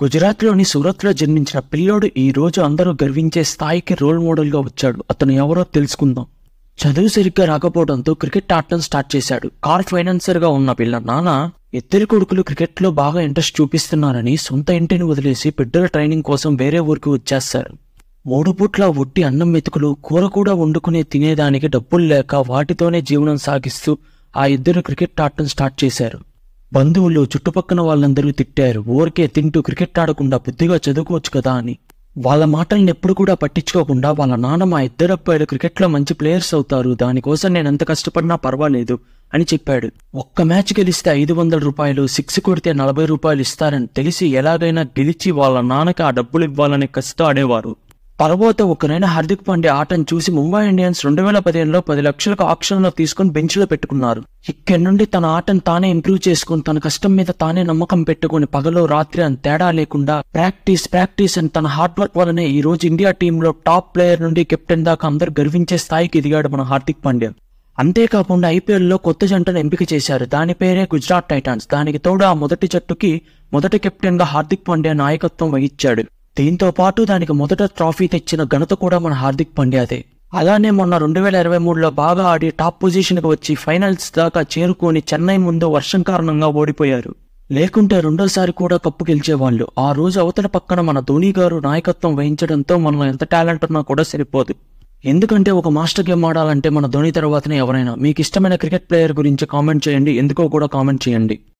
గుజరాత్లోని సూరత్లో జన్మించిన పిల్లోడు ఈ రోజు అందరూ గర్వించే స్థాయికి రోల్ మోడల్గా వచ్చాడు అతను ఎవరో తెలుసుకుందాం చదువు సరిగ్గా రాకపోవడంతో క్రికెట్ ఆడటం స్టార్ట్ చేశాడు కార్ ఫైనాన్సర్గా ఉన్న పిల్ల నాన్న ఇద్దరు కొడుకులు క్రికెట్లో బాగా ఇంట్రెస్ట్ చూపిస్తున్నారని సొంత ఇంటిని వదిలేసి బిడ్డల ట్రైనింగ్ కోసం వేరే ఊరికి వచ్చేస్తారు మూడు పూట్ల ఒట్టి అన్నం మెతుకులు కూర కూడా వండుకునే తినేదానికి డబ్బులు లేక వాటితోనే జీవనం సాగిస్తూ ఆ ఇద్దరు క్రికెట్ ఆడటం స్టార్ట్ చేశారు బంధువులు చుట్టుపక్కన వాళ్ళందరూ తిట్టారు ఊరికే తింటూ క్రికెట్ ఆడకుండా బుద్ధిగా చదువుకోవచ్చు కదా అని వాళ్ళ మాటల్ని ఎప్పుడు కూడా పట్టించుకోకుండా వాళ్ళ నాన్న మా ఇద్దరు అబ్బాయిలు క్రికెట్లో మంచి ప్లేయర్స్ అవుతారు దానికోసం నేను ఎంత కష్టపడినా పర్వాలేదు అని చెప్పాడు ఒక్క మ్యాచ్ గెలిస్తే ఐదు వందల రూపాయలు సిక్స్ కొడితే నలభై రూపాయలు ఇస్తారని తెలిసి ఎలాగైనా గెలిచి వాళ్ళ నాన్నకి ఆ డబ్బులు ఇవ్వాలనే కష్టం ఆడేవారు పరబోత ఒకనైన హార్దిక్ పాండే ఆటను చూసి ముంబై ఇండియన్స్ రెండు వేల పదిహేనులో పది లక్షలకు ఆక్షన్లో తీసుకుని బెంచ్లో పెట్టుకున్నారు ఇక్కడి నుండి తన ఆటను తానే ఇంప్రూవ్ చేసుకుని తన కష్టం మీద తానే నమ్మకం పెట్టుకుని పగలో రాత్రి అని తేడా లేకుండా ప్రాక్టీస్ ప్రాక్టీస్ అని తన హార్డ్ వర్క్ వల్లనే ఈ రోజు ఇండియా టీంలో టాప్ ప్లేయర్ నుండి కెప్టెన్ దాకా అందరు గర్వించే స్థాయికి ఎదిగాడు మన హార్దిక్ పాండ్యా అంతేకాకుండా ఐపీఎల్లో కొత్త జంటను ఎంపిక చేశారు దాని పేరే గుజరాత్ టైటాన్స్ దానికి తోడు ఆ మొదటి జట్టుకి మొదటి కెప్టెన్గా హార్దిక్ పాండ్యా నాయకత్వం వహించాడు దీంతో పాటు దానికి మొదట ట్రాఫీ తెచ్చిన ఘనత కూడా మన హార్దిక్ పండ్యాదే అలానే మొన్న రెండు వేల ఇరవై మూడులో బాగా ఆడి టాప్ పొజిషన్కి వచ్చి ఫైనల్స్ దాకా చేరుకొని చెన్నై ముందు వర్షం కారణంగా ఓడిపోయారు లేకుంటే రెండోసారి కూడా కప్పు గెలిచేవాళ్ళు ఆ రోజు అవతల పక్కన మన ధోని గారు నాయకత్వం వహించడంతో మనం ఎంత టాలెంట్ ఉన్నా కూడా సరిపోదు ఎందుకంటే ఒక మాస్టర్ గేమ్ ఆడాలంటే మన ధోని తర్వాతనే ఎవరైనా మీకు ఇష్టమైన క్రికెట్ ప్లేయర్ గురించి కామెంట్ చేయండి ఎందుకో కూడా కామెంట్ చేయండి